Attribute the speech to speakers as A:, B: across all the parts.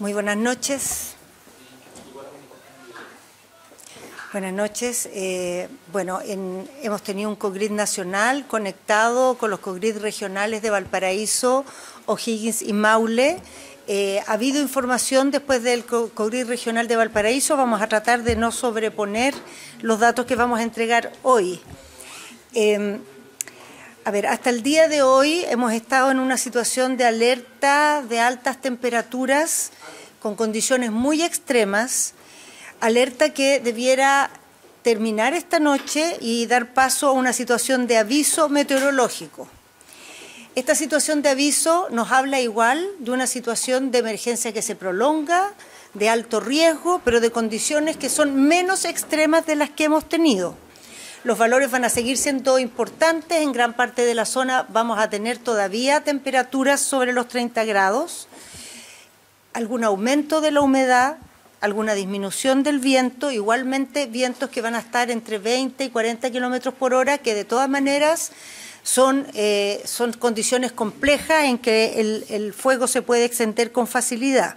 A: Muy buenas noches. Buenas noches. Eh, bueno, hemos tenido un COGRID nacional conectado con los COGRID regionales de Valparaíso, O'Higgins y Maule. Eh, ha habido información después del COGRID regional de Valparaíso. Vamos a tratar de no sobreponer los datos que vamos a entregar hoy. Em, a ver, hasta el día de hoy hemos estado en una situación de alerta de altas temperaturas con condiciones muy extremas, alerta que debiera terminar esta noche y dar paso a una situación de aviso meteorológico. Esta situación de aviso nos habla igual de una situación de emergencia que se prolonga, de alto riesgo, pero de condiciones que son menos extremas de las que hemos tenido. Los valores van a seguir siendo importantes. En gran parte de la zona vamos a tener todavía temperaturas sobre los 30 grados, algún aumento de la humedad, alguna disminución del viento, igualmente vientos que van a estar entre 20 y 40 kilómetros por hora, que de todas maneras son, eh, son condiciones complejas en que el, el fuego se puede extender con facilidad.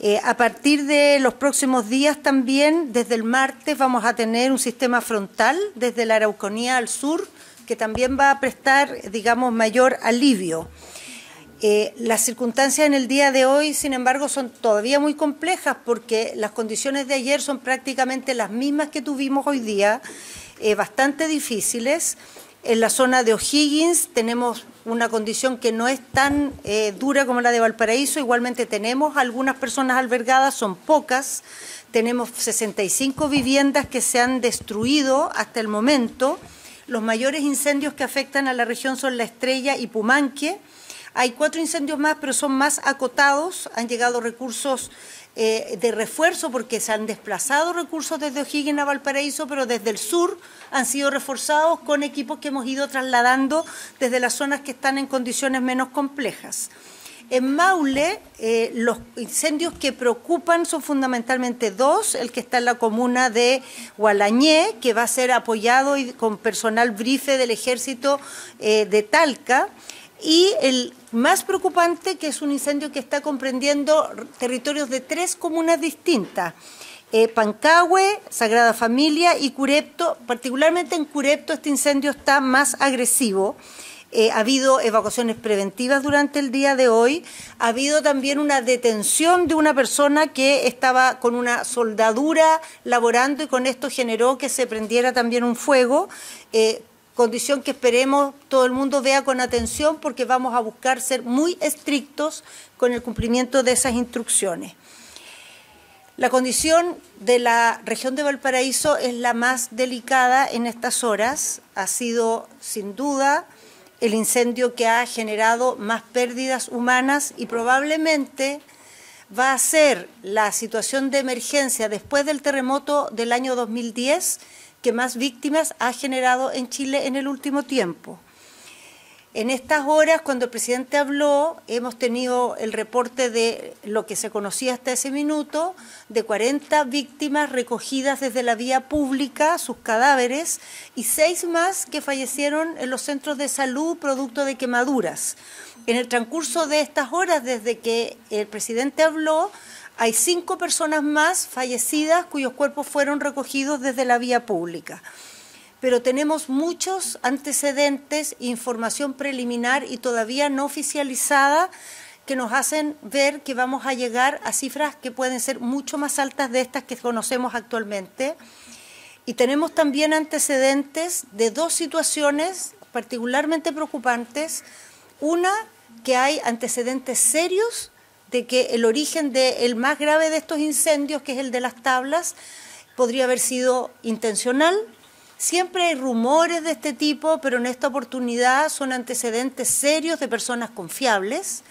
A: Eh, a partir de los próximos días también, desde el martes, vamos a tener un sistema frontal desde la Araucanía al sur, que también va a prestar, digamos, mayor alivio. Eh, las circunstancias en el día de hoy, sin embargo, son todavía muy complejas porque las condiciones de ayer son prácticamente las mismas que tuvimos hoy día, eh, bastante difíciles. En la zona de O'Higgins tenemos una condición que no es tan eh, dura como la de Valparaíso. Igualmente tenemos algunas personas albergadas, son pocas. Tenemos 65 viviendas que se han destruido hasta el momento. Los mayores incendios que afectan a la región son La Estrella y Pumanque. Hay cuatro incendios más, pero son más acotados. Han llegado recursos eh, de refuerzo porque se han desplazado recursos desde O'Higgins a Valparaíso, pero desde el sur han sido reforzados con equipos que hemos ido trasladando desde las zonas que están en condiciones menos complejas. En Maule, eh, los incendios que preocupan son fundamentalmente dos, el que está en la comuna de Gualañé, que va a ser apoyado con personal brife del ejército eh, de Talca, y el más preocupante, que es un incendio que está comprendiendo territorios de tres comunas distintas. Eh, Sagrada Familia y Curepto, particularmente en Curepto este incendio está más agresivo. Eh, ha habido evacuaciones preventivas durante el día de hoy. Ha habido también una detención de una persona que estaba con una soldadura laborando y con esto generó que se prendiera también un fuego. Eh, condición que esperemos todo el mundo vea con atención porque vamos a buscar ser muy estrictos con el cumplimiento de esas instrucciones. La condición de la región de Valparaíso es la más delicada en estas horas. Ha sido, sin duda, el incendio que ha generado más pérdidas humanas y probablemente va a ser la situación de emergencia después del terremoto del año 2010 que más víctimas ha generado en Chile en el último tiempo. En estas horas, cuando el presidente habló, hemos tenido el reporte de lo que se conocía hasta ese minuto, de 40 víctimas recogidas desde la vía pública, sus cadáveres, y seis más que fallecieron en los centros de salud producto de quemaduras. En el transcurso de estas horas, desde que el presidente habló, hay cinco personas más fallecidas cuyos cuerpos fueron recogidos desde la vía pública. Pero tenemos muchos antecedentes, información preliminar y todavía no oficializada que nos hacen ver que vamos a llegar a cifras que pueden ser mucho más altas de estas que conocemos actualmente. Y tenemos también antecedentes de dos situaciones particularmente preocupantes. Una, que hay antecedentes serios de que el origen del más grave de estos incendios, que es el de las tablas, podría haber sido intencional. Siempre hay rumores de este tipo, pero en esta oportunidad son antecedentes serios de personas confiables.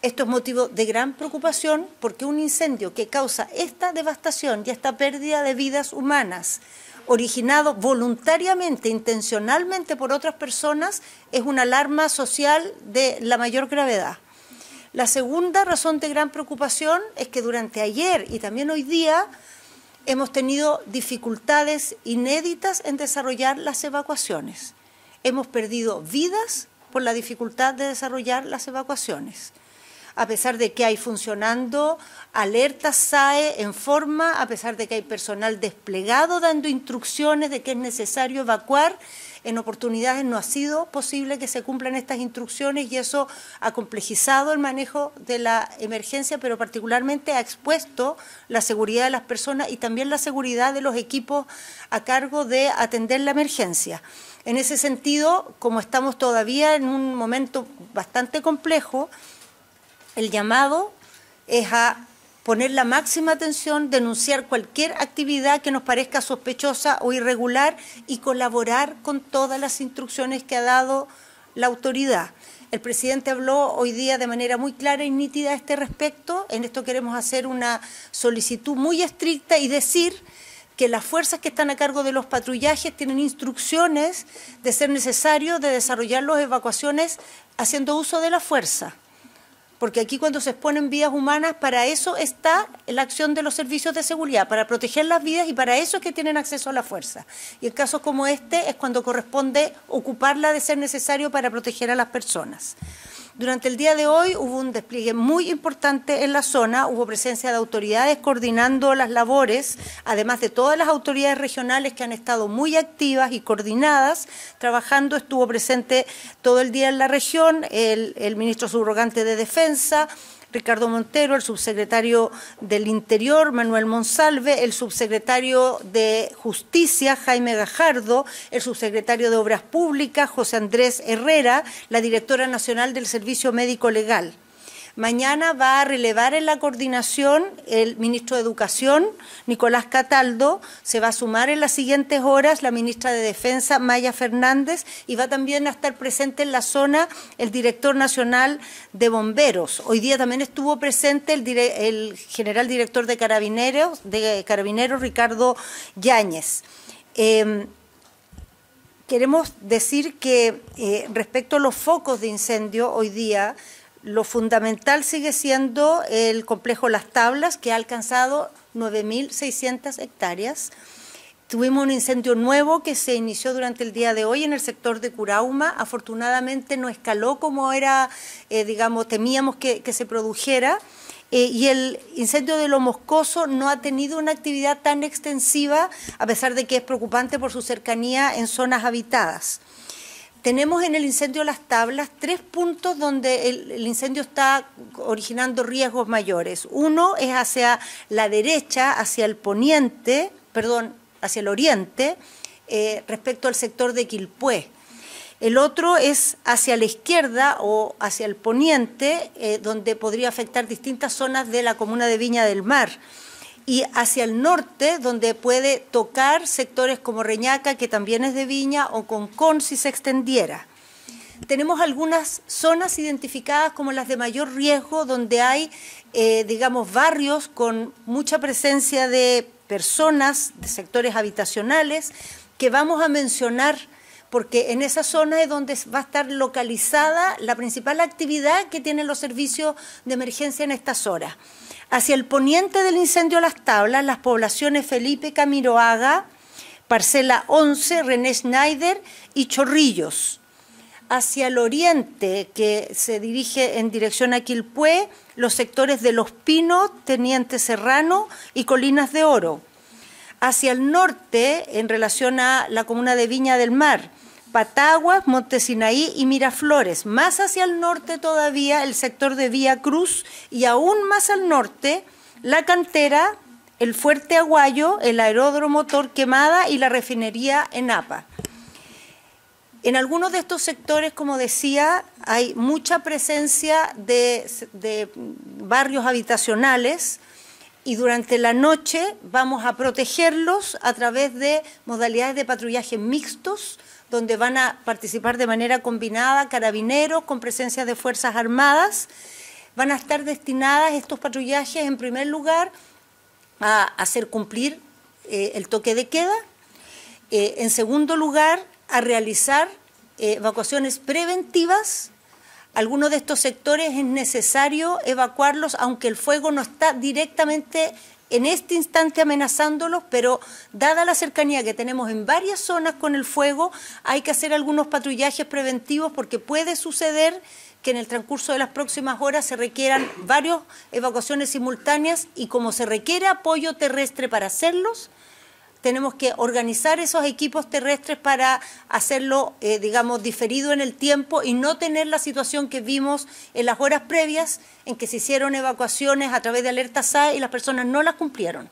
A: Esto es motivo de gran preocupación porque un incendio que causa esta devastación y esta pérdida de vidas humanas, originado voluntariamente, intencionalmente por otras personas, es una alarma social de la mayor gravedad. La segunda razón de gran preocupación es que durante ayer y también hoy día hemos tenido dificultades inéditas en desarrollar las evacuaciones. Hemos perdido vidas por la dificultad de desarrollar las evacuaciones. A pesar de que hay funcionando alertas SAE en forma, a pesar de que hay personal desplegado dando instrucciones de que es necesario evacuar, en oportunidades no ha sido posible que se cumplan estas instrucciones y eso ha complejizado el manejo de la emergencia, pero particularmente ha expuesto la seguridad de las personas y también la seguridad de los equipos a cargo de atender la emergencia. En ese sentido, como estamos todavía en un momento bastante complejo, el llamado es a poner la máxima atención, denunciar cualquier actividad que nos parezca sospechosa o irregular y colaborar con todas las instrucciones que ha dado la autoridad. El presidente habló hoy día de manera muy clara y nítida a este respecto. En esto queremos hacer una solicitud muy estricta y decir que las fuerzas que están a cargo de los patrullajes tienen instrucciones de ser necesario de desarrollar las evacuaciones haciendo uso de la fuerza porque aquí cuando se exponen vidas humanas, para eso está la acción de los servicios de seguridad, para proteger las vidas y para eso es que tienen acceso a la fuerza. Y en casos como este es cuando corresponde ocuparla de ser necesario para proteger a las personas. Durante el día de hoy hubo un despliegue muy importante en la zona, hubo presencia de autoridades coordinando las labores, además de todas las autoridades regionales que han estado muy activas y coordinadas, trabajando, estuvo presente todo el día en la región, el, ministro subrogante de Defensa, Ricardo Montero, el subsecretario del Interior, Manuel Monsalve, el subsecretario de Justicia, Jaime Gajardo, el subsecretario de Obras Públicas, José Andrés Herrera, la directora nacional del Servicio Médico Legal. Mañana va a relevar en la coordinación el ministro de Educación, Nicolás Cataldo, se va a sumar en las siguientes horas la ministra de Defensa, Maya Fernández, y va también a estar presente en la zona el director nacional de bomberos. Hoy día también estuvo presente el, general director de carabineros, Ricardo Yáñez. Em, queremos decir que eh, respecto a los focos de incendio hoy día, lo fundamental sigue siendo el complejo Las Tablas, que ha alcanzado 9.600 hectáreas. Tuvimos un incendio nuevo que se inició durante el día de hoy en el sector de Curauma. Afortunadamente no escaló como era, eh, digamos, temíamos que, se produjera. Eh, y el incendio de lo moscoso no ha tenido una actividad tan extensiva, a pesar de que es preocupante por su cercanía en zonas habitadas. Tenemos en el incendio Las Tablas tres puntos donde el, incendio está originando riesgos mayores. Uno es hacia la derecha, hacia el poniente, perdón, hacia el oriente, eh, respecto al sector de Quilpué. El otro es hacia la izquierda o hacia el poniente, eh, donde podría afectar distintas zonas de la comuna de Viña del Mar y hacia el norte, donde puede tocar sectores como Reñaca, que también es de viña, o Concón si se extendiera. Tenemos algunas zonas identificadas como las de mayor riesgo, donde hay, eh, digamos, barrios con mucha presencia de personas, de sectores habitacionales, que vamos a mencionar porque en esa zona es donde va a estar localizada la principal actividad que tienen los servicios de emergencia en estas horas. Hacia el poniente del incendio Las Tablas, las poblaciones Felipe Camiroaga, Parcela 11, René Schneider y Chorrillos. Hacia el oriente, que se dirige en dirección a Quilpué, los sectores de Los Pinos, Teniente Serrano y Colinas de Oro. Hacia el norte, en relación a la comuna de Viña del Mar, Pataguas, Montesinaí y Miraflores. Más hacia el norte todavía el sector de Vía Cruz y aún más al norte la cantera, el fuerte Aguayo, el aeródromo Torquemada y la refinería en APA. En algunos de estos sectores, como decía, hay mucha presencia de, de barrios habitacionales, y durante la noche vamos a protegerlos a través de modalidades de patrullaje mixtos donde van a participar de manera combinada carabineros con presencia de Fuerzas Armadas. Van a estar destinadas estos patrullajes, en primer lugar, a hacer cumplir eh, el toque de queda. Eh, en segundo lugar, a realizar eh, evacuaciones preventivas. Algunos de estos sectores es necesario evacuarlos, aunque el fuego no está directamente en este instante amenazándolos, pero dada la cercanía que tenemos en varias zonas con el fuego, hay que hacer algunos patrullajes preventivos porque puede suceder que en el transcurso de las próximas horas se requieran varias evacuaciones simultáneas y como se requiere apoyo terrestre para hacerlos, tenemos que organizar esos equipos terrestres para hacerlo, eh, digamos, diferido en el tiempo y no tener la situación que vimos en las horas previas en que se hicieron evacuaciones a través de alertas SAE y las personas no las cumplieron.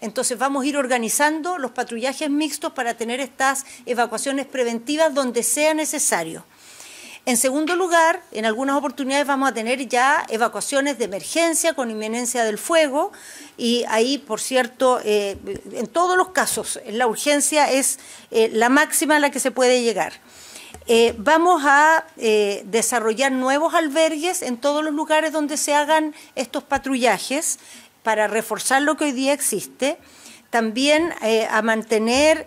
A: Entonces vamos a ir organizando los patrullajes mixtos para tener estas evacuaciones preventivas donde sea necesario. En segundo lugar, en algunas oportunidades vamos a tener ya evacuaciones de emergencia con inminencia del fuego y ahí, por cierto, eh, en todos los casos, la urgencia es eh, la máxima a la que se puede llegar. Eh, vamos a desarrollar nuevos albergues en todos los lugares donde se hagan estos patrullajes para reforzar lo que hoy día existe. También a mantener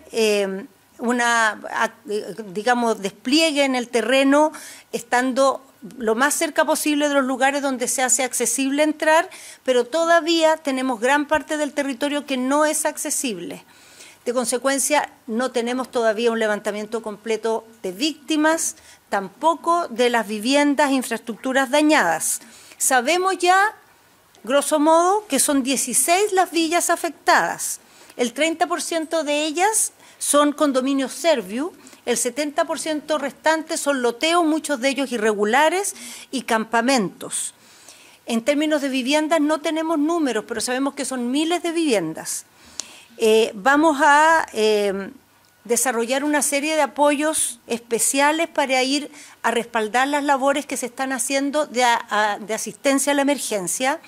A: una, digamos, despliegue en el terreno, estando lo más cerca posible de los lugares donde se hace accesible entrar, pero todavía tenemos gran parte del territorio que no es accesible. De consecuencia, no tenemos todavía un levantamiento completo de víctimas, tampoco de las viviendas e infraestructuras dañadas. Sabemos ya, grosso modo, que son 16 las villas afectadas. El 30% de ellas son condominios Serviu, el 70% restante son loteos, muchos de ellos irregulares, y campamentos. En términos de viviendas no tenemos números, pero sabemos que son miles de viviendas. Eh, vamos a em, desarrollar una serie de apoyos especiales para ir a respaldar las labores que se están haciendo de asistencia a la emergencia.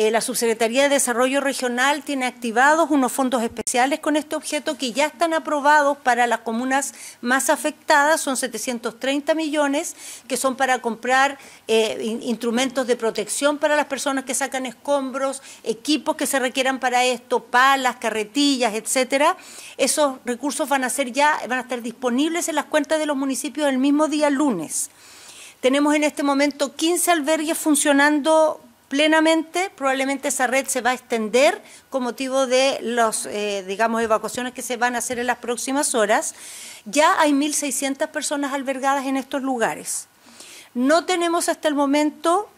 A: Eh, la Subsecretaría de Desarrollo Regional tiene activados unos fondos especiales con este objeto que ya están aprobados para las comunas más afectadas, son 730 millones, que son para comprar eh, instrumentos de protección para las personas que sacan escombros, equipos que se requieran para esto, palas, carretillas, etcétera. Esos recursos van a ser ya, van a estar disponibles en las cuentas de los municipios el mismo día lunes. Tenemos en este momento 15 albergues funcionando plenamente, probablemente esa red se va a extender con motivo de las, eh, digamos, evacuaciones que se van a hacer en las próximas horas. Ya hay 1.600 personas albergadas en estos lugares. No tenemos hasta el momento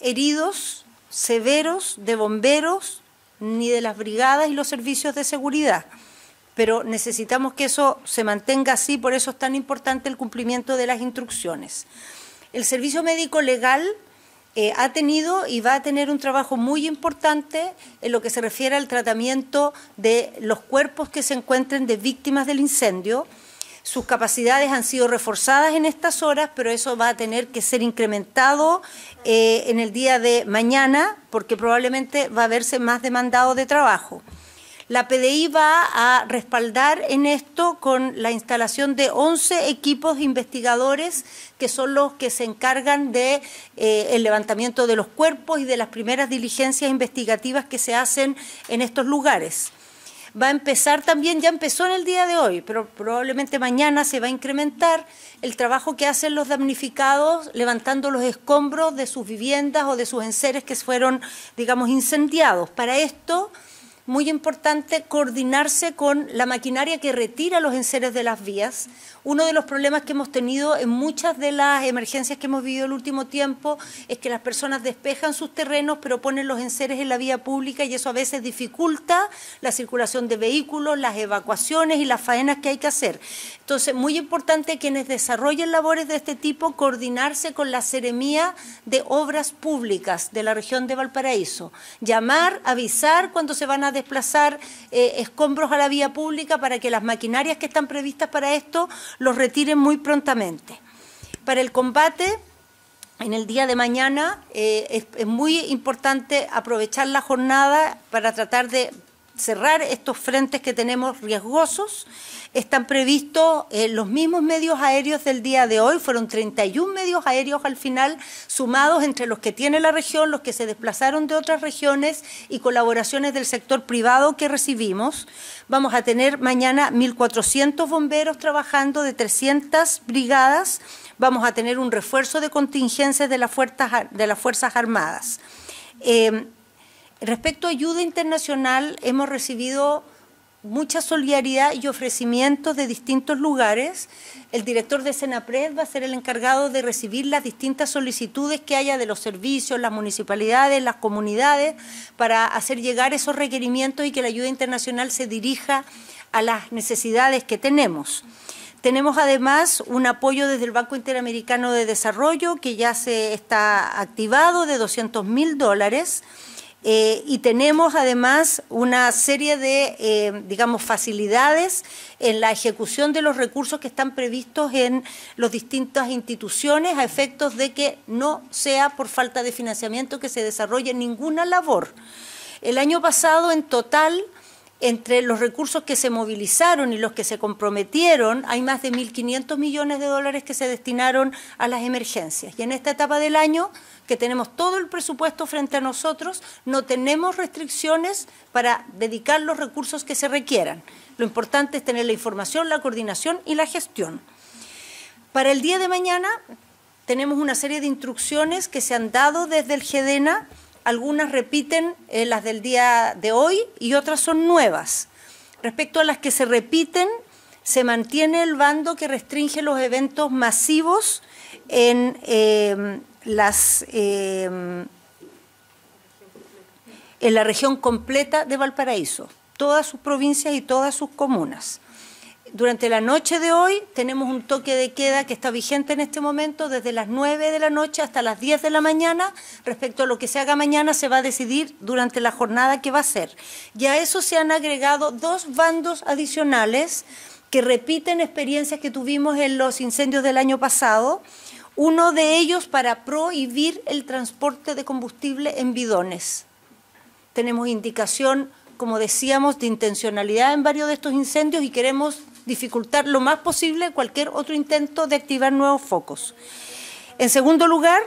A: heridos severos de bomberos ni de las brigadas y los servicios de seguridad pero necesitamos que eso se mantenga así, por eso es tan importante el cumplimiento de las instrucciones. El servicio médico legal eh, ha tenido y va a tener un trabajo muy importante en lo que se refiere al tratamiento de los cuerpos que se encuentren de víctimas del incendio. Sus capacidades han sido reforzadas en estas horas, pero eso va a tener que ser incrementado eh, en el día de mañana porque probablemente va a verse más demandado de trabajo. La PDI va a respaldar en esto con la instalación de 11 equipos investigadores que son los que se encargan de eh, el levantamiento de los cuerpos y de las primeras diligencias investigativas que se hacen en estos lugares va a empezar también, ya empezó en el día de hoy, pero probablemente mañana se va a incrementar el trabajo que hacen los damnificados levantando los escombros de sus viviendas o de sus enseres que fueron, digamos, incendiados. Para esto muy importante coordinarse con la maquinaria que retira los enseres de las vías. Uno de los problemas que hemos tenido en muchas de las emergencias que hemos vivido el último tiempo es que las personas despejan sus terrenos pero ponen los enseres en la vía pública y eso a veces dificulta la circulación de vehículos, las evacuaciones y las faenas que hay que hacer. Entonces, muy importante quienes desarrollen labores de este tipo coordinarse con la Seremía de Obras Públicas de la región de Valparaíso, llamar, avisar cuando se van a desplazar eh, escombros a la vía pública para que las maquinarias que están previstas para esto los retiren muy prontamente. Para el combate, en el día de mañana, eh, es muy importante aprovechar la jornada para tratar de cerrar estos frentes que tenemos riesgosos. Están previstos eh, los mismos medios aéreos del día de hoy, fueron 31 medios aéreos al final, sumados entre los que tiene la región, los que se desplazaron de otras regiones y colaboraciones del sector privado que recibimos. Vamos a tener mañana 1.400 bomberos trabajando de 300 brigadas. Vamos a tener un refuerzo de contingencias de las Fuerzas, de las fuerzas Armadas. Eh, Respecto a ayuda internacional, hemos recibido mucha solidaridad y ofrecimientos de distintos lugares. El director de Senapred va a ser el encargado de recibir las distintas solicitudes que haya de los servicios, las municipalidades, las comunidades, para hacer llegar esos requerimientos y que la ayuda internacional se dirija a las necesidades que tenemos. Tenemos además un apoyo desde el Banco Interamericano de Desarrollo que ya se está activado de 200 mil dólares. Eh, y tenemos además una serie de, eh, digamos, facilidades en la ejecución de los recursos que están previstos en las distintas instituciones a efectos de que no sea por falta de financiamiento que se desarrolle ninguna labor. El año pasado en total entre los recursos que se movilizaron y los que se comprometieron, hay más de 1.500 millones de dólares que se destinaron a las emergencias. Y en esta etapa del año, que tenemos todo el presupuesto frente a nosotros, no tenemos restricciones para dedicar los recursos que se requieran. Lo importante es tener la información, la coordinación y la gestión. Para el día de mañana tenemos una serie de instrucciones que se han dado desde el GEDENA algunas repiten eh, las del día de hoy y otras son nuevas. Respecto a las que se repiten, se mantiene el bando que restringe los eventos masivos en em, las em, en la región completa de Valparaíso, todas sus provincias y todas sus comunas. Durante la noche de hoy tenemos un toque de queda que está vigente en este momento desde las 9 de la noche hasta las 10 de la mañana. Respecto a lo que se haga mañana se va a decidir durante la jornada que va a ser. Y a eso se han agregado dos bandos adicionales que repiten experiencias que tuvimos en los incendios del año pasado. Uno de ellos para prohibir el transporte de combustible en bidones. Tenemos indicación como decíamos, de intencionalidad en varios de estos incendios y queremos dificultar lo más posible cualquier otro intento de activar nuevos focos. En segundo lugar,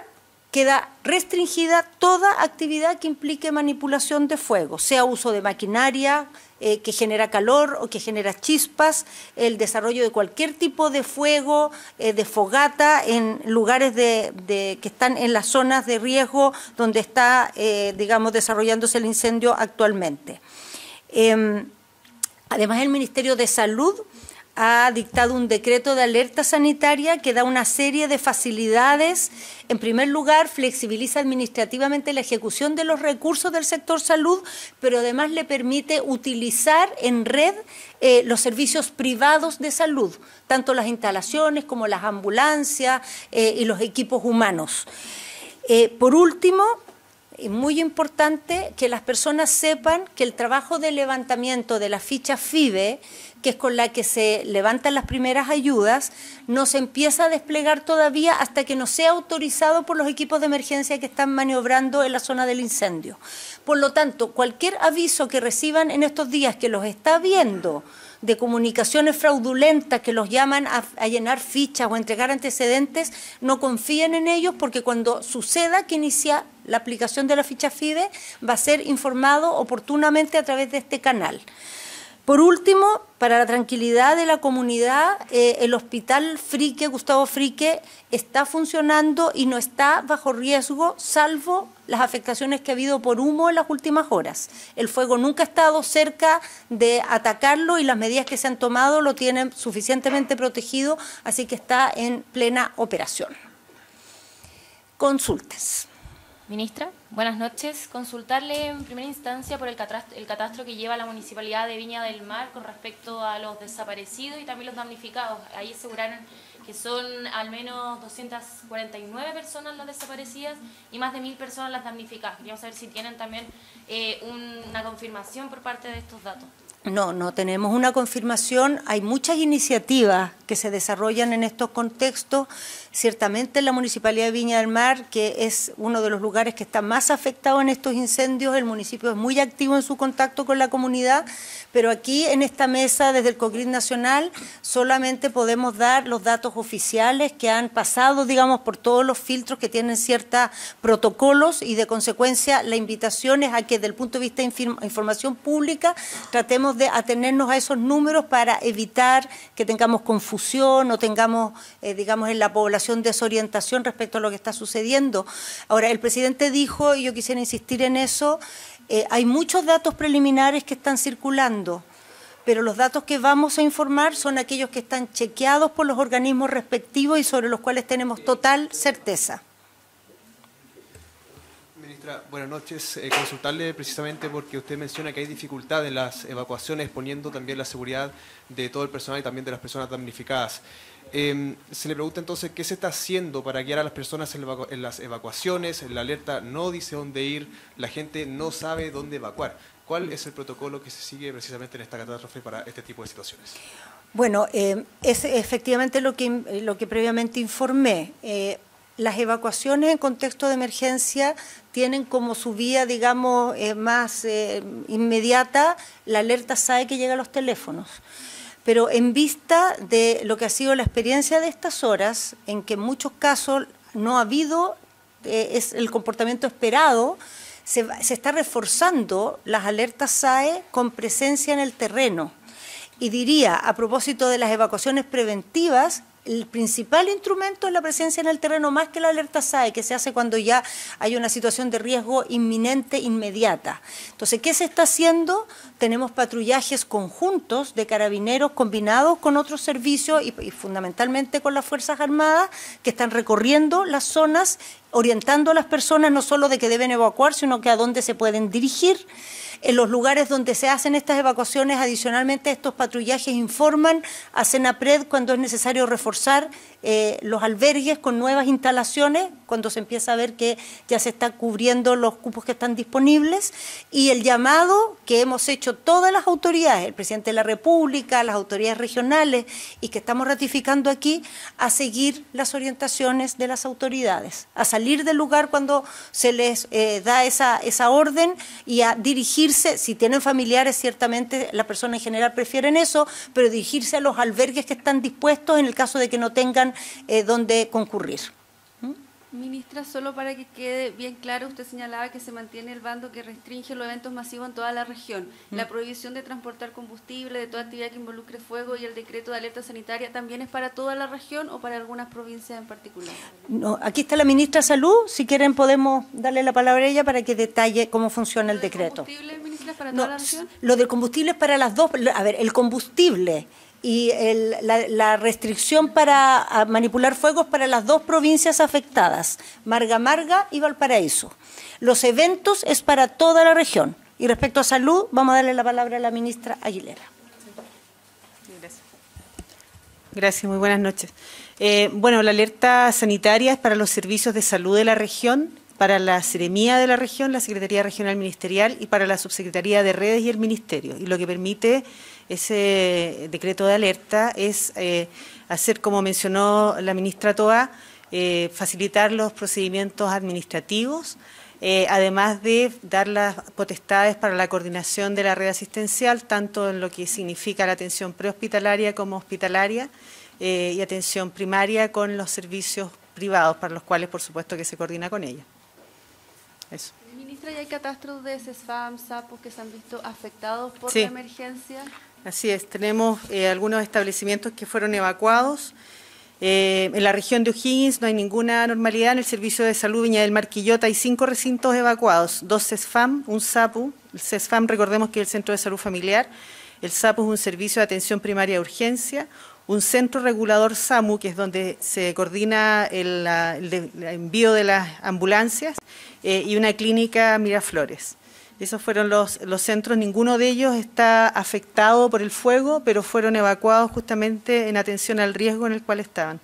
A: queda restringida toda actividad que implique manipulación de fuego, sea uso de maquinaria eh, que genera calor o que genera chispas, el desarrollo de cualquier tipo de fuego, eh, de fogata en lugares que están en las zonas de riesgo donde está, eh, digamos, desarrollándose el incendio actualmente. Em, además, el Ministerio de Salud ha dictado un decreto de alerta sanitaria que da una serie de facilidades. En primer lugar, flexibiliza administrativamente la ejecución de los recursos del sector salud, pero además le permite utilizar en red eh, los servicios privados de salud, tanto las instalaciones como las ambulancias eh, y los equipos humanos. Eh, por último, es muy importante que las personas sepan que el trabajo de levantamiento de la ficha FIBE, que es con la que se levantan las primeras ayudas, no se empieza a desplegar todavía hasta que no sea autorizado por los equipos de emergencia que están maniobrando en la zona del incendio. Por lo tanto, cualquier aviso que reciban en estos días que los está viendo, de comunicaciones fraudulentas que los llaman a, a, llenar fichas o entregar antecedentes, no confíen en ellos porque cuando suceda que inicia la aplicación de la ficha FIDE va a ser informado oportunamente a través de este canal. Por último, para la tranquilidad de la comunidad, eh, el hospital Frique, Gustavo Frique, está funcionando y no está bajo riesgo, salvo las afectaciones que ha habido por humo en las últimas horas. El fuego nunca ha estado cerca de atacarlo y las medidas que se han tomado lo tienen suficientemente protegido, así que está en plena operación. Consultas. Ministra, buenas noches. Consultarle en primera instancia por el catastro, que lleva la Municipalidad de Viña del Mar con respecto a los desaparecidos y también los damnificados. Ahí aseguraron que son al menos 249 personas las desaparecidas y más de mil personas las damnificadas. Queríamos saber si tienen también eh, una confirmación por parte de estos datos. No, no tenemos una confirmación. Hay muchas iniciativas que se desarrollan en estos contextos. Ciertamente en la Municipalidad de Viña del Mar, que es uno de los lugares que está más afectado en estos incendios, el municipio es muy activo en su contacto con la comunidad, pero aquí en esta mesa desde el COCRID Nacional solamente podemos dar los datos oficiales que han pasado, digamos, por todos los filtros que tienen ciertos protocolos y de consecuencia la invitación es a que desde el punto de vista de información pública tratemos de atenernos a esos números para evitar que tengamos confusión o tengamos, eh, digamos, en la población desorientación respecto a lo que está sucediendo. Ahora, el presidente dijo, y yo quisiera insistir en eso, eh, hay muchos datos preliminares que están circulando pero los datos que vamos a informar son aquellos que están chequeados por los organismos respectivos y sobre los cuales tenemos total certeza
B: buenas noches. Eh, consultarle precisamente porque usted menciona que hay dificultad en las evacuaciones, poniendo también la seguridad de todo el personal y también de las personas damnificadas. Em, se le pregunta entonces qué se está haciendo para guiar a las personas en, las evacuaciones, en la alerta no dice dónde ir, la gente no sabe dónde evacuar. ¿Cuál es el protocolo que se sigue precisamente en esta catástrofe para este tipo de situaciones?
A: Bueno, em, es efectivamente lo que, lo que previamente informé. Eh, las evacuaciones en contexto de emergencia tienen como su vía, digamos, eh, más eh, inmediata la alerta SAE que llega a los teléfonos. Pero en vista de lo que ha sido la experiencia de estas horas, en que en muchos casos no ha habido eh, el comportamiento esperado, se, se está reforzando las alertas SAE con presencia en el terreno. Y diría, a propósito de las evacuaciones preventivas, el principal instrumento es la presencia en el terreno, más que la alerta SAE, que se hace cuando ya hay una situación de riesgo inminente, inmediata. Entonces, ¿qué se está haciendo? Tenemos patrullajes conjuntos de carabineros combinados con otros servicios y, fundamentalmente con las Fuerzas Armadas que están recorriendo las zonas, orientando a las personas no solo de que deben evacuar, sino que a dónde se pueden dirigir. En los lugares donde se hacen estas evacuaciones, adicionalmente estos patrullajes informan a Senapred cuando es necesario reforzar eh, los albergues con nuevas instalaciones cuando se empieza a ver que ya se están cubriendo los cupos que están disponibles y el llamado que hemos hecho todas las autoridades, el presidente de la República, las autoridades regionales y que estamos ratificando aquí, a seguir las orientaciones de las autoridades, a salir del lugar cuando se les eh, da esa, esa orden y a dirigirse, si tienen familiares, ciertamente la persona en general prefieren eso, pero dirigirse a los albergues que están dispuestos en el caso de que no tengan eh, donde concurrir. Ministra, solo para que quede bien claro, usted señalaba que se mantiene el bando que restringe los eventos masivos en toda la región. Mm. La prohibición de transportar combustible, de toda actividad que involucre fuego y el decreto de alerta sanitaria, ¿también es para toda la región o para algunas provincias en particular? No, aquí está la ministra de Salud. Si quieren podemos darle la palabra a ella para que detalle cómo funciona el decreto. ¿Lo del
B: combustible, ministra, para toda la región?
A: Lo del combustible es para las dos. A ver, el combustible y la, restricción para manipular fuegos para las dos provincias afectadas, Marga Marga y Valparaíso. Los eventos es para toda la región. Y respecto a salud, vamos a darle la palabra a la ministra Aguilera.
B: Gracias. muy buenas noches. Eh, bueno, la alerta sanitaria es para los servicios de salud de la región, para la Seremía de la región, la Secretaría Regional Ministerial y para la Subsecretaría de Redes y el Ministerio, y lo que permite ese decreto de alerta es eh, hacer, como mencionó la ministra Toa, eh, facilitar los procedimientos administrativos, eh, además de dar las potestades para la coordinación de la red asistencial, tanto en lo que significa la atención prehospitalaria como hospitalaria y atención primaria con los servicios privados, para los cuales, por supuesto, que se coordina con ella.
A: ministra, hay catástrofes, de que se han visto afectados por la emergencia?
B: Así es, tenemos eh, algunos establecimientos que fueron evacuados. Eh, en la región de O'Higgins no hay ninguna normalidad. En el Servicio de Salud Viña del Marquillota hay cinco recintos evacuados, dos CESFAM, un SAPU. El CESFAM, recordemos que es el Centro de Salud Familiar. El SAPU es un servicio de atención primaria de urgencia. Un centro regulador SAMU, que es donde se coordina el, envío de las ambulancias. Eh, y una clínica Miraflores. Esos fueron los, los centros, ninguno de ellos está afectado por el fuego, pero fueron evacuados justamente en atención al riesgo en el cual estaban.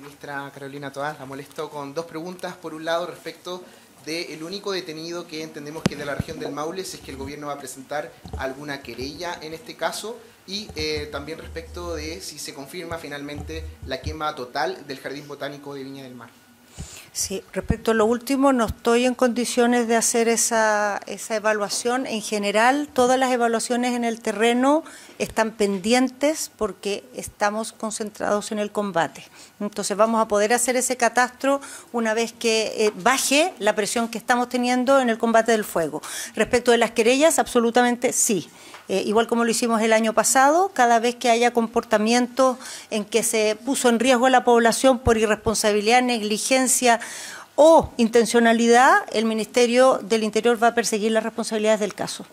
B: Ministra Carolina todas la molesto con dos preguntas. Por un lado, respecto del único detenido que entendemos que es de la región del Maule, si es que el gobierno va a presentar alguna querella en este caso, y eh, también respecto de si se confirma finalmente la quema total del Jardín Botánico de Viña del Mar.
A: Sí, respecto a lo último, no estoy en condiciones de hacer esa, esa evaluación. En general, todas las evaluaciones en el terreno están pendientes porque estamos concentrados en el combate. Entonces vamos a poder hacer ese catastro una vez que eh, baje la presión que estamos teniendo en el combate del fuego. Respecto de las querellas, absolutamente sí. Eh, igual como lo hicimos el año pasado, cada vez que haya comportamiento en que se puso en riesgo a la población por irresponsabilidad, negligencia o intencionalidad, el Ministerio del Interior va a perseguir las responsabilidades del caso.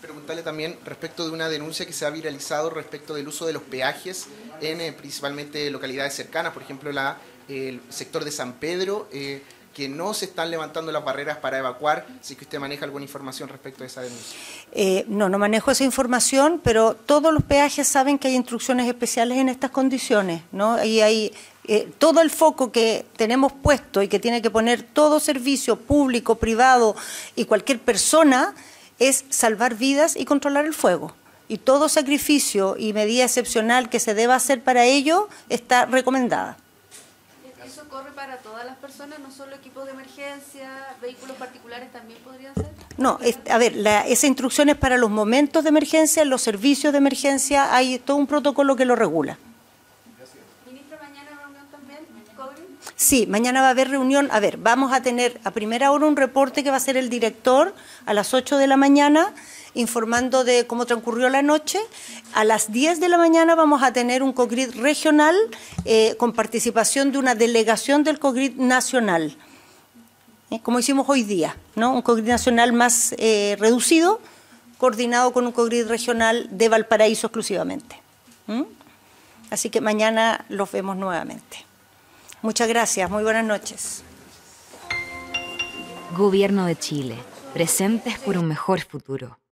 B: Preguntarle también respecto de una denuncia que se ha viralizado respecto del uso de los peajes en eh, principalmente localidades cercanas, por ejemplo la, el sector de San Pedro. Eh, que no se están levantando las barreras para evacuar, si que usted maneja alguna información respecto a esa denuncia.
A: Eh, no, no manejo esa información, pero todos los peajes saben que hay instrucciones especiales en estas condiciones, ¿no? Y hay eh, todo el foco que tenemos puesto y que tiene que poner todo servicio público, privado y cualquier persona es salvar vidas y controlar el fuego y todo sacrificio y medida excepcional que se deba hacer para ello está recomendada corre para todas las personas, no solo equipos de emergencia, vehículos particulares también podrían ser? No, a ver, esa instrucción es para los momentos de emergencia, los servicios de emergencia, hay todo un protocolo que lo regula. Ministro, mañana reunión también, Sí, mañana va a haber reunión. A ver, vamos a tener a primera hora un reporte que va a ser el director a las 8 de la mañana informando de cómo transcurrió la noche. A las 10 de la mañana vamos a tener un COGRID regional eh, con participación de una delegación del COGRID nacional, eh, como hicimos hoy día, ¿no? un COGRID nacional más eh, reducido, coordinado con un COGRID regional de Valparaíso exclusivamente. Así que mañana los vemos nuevamente. Muchas gracias, muy buenas noches.
B: Gobierno de Chile, presentes por un mejor futuro.